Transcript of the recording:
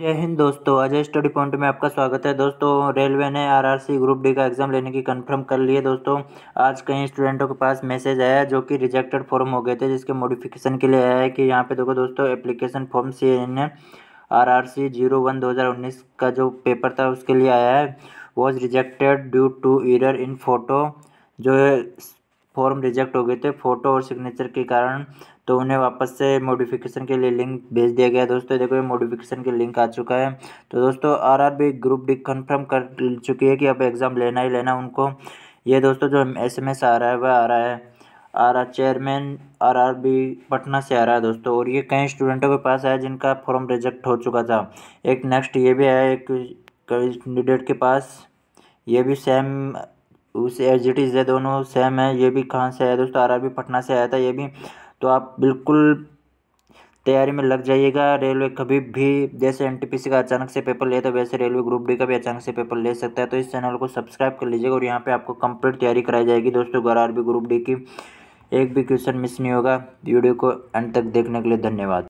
जय हिंद दोस्तों Ajay study point में आपका स्वागत है दोस्तों रेलवे ने आरआरसी ग्रुप डी का एग्ज़ाम लेने की कंफर्म कर ली है दोस्तों आज कई स्टूडेंटों के पास मैसेज आया जो कि रिजेक्टेड फॉर्म हो गए थे जिसके मॉडिफिकेशन के लिए आया है कि यहाँ पे देखो दोस्तों application form C N R R C zero one दो हज़ार उन्नीस का जो पेपर था उसके लिए आया है was rejected due to error in photo जो फॉर्म रिजेक्ट हो गए थे फ़ोटो और सिग्नेचर के कारण तो उन्हें वापस से मॉडिफिकेशन के लिए लिंक भेज दिया गया दोस्तों देखो ये मॉडिफिकेशन के लिंक आ चुका है तो दोस्तों आरआरबी ग्रुप डी कंफर्म कर चुकी है कि अब एग्ज़ाम लेना ही लेना उनको ये दोस्तों जो एसएमएस आ रहा है वह आ रहा है R R chairman R R B Patna से आ रहा है दोस्तों और ये कई स्टूडेंटों के पास आया जिनका फॉर्म रिजेक्ट हो चुका था एक नेक्स्ट ये भी आया एक कैंडिडेट के पास ये भी सेम उस एज इट इज़ है दोनों सेम है ये भी कहाँ से आया दोस्तों आर पटना से आया था ये भी तो आप बिल्कुल तैयारी में लग जाइएगा रेलवे कभी भी जैसे एनटीपीसी का अचानक से पेपर लिया था वैसे रेलवे ग्रुप डी का भी अचानक से पेपर ले सकता है तो इस चैनल को सब्सक्राइब कर लीजिएगा और यहाँ पे आपको कंप्लीट तैयारी कराई जाएगी दोस्तों घर आर ग्रुप डी की एक भी क्वेश्चन मिस नहीं होगा वीडियो को एंड तक देखने के लिए धन्यवाद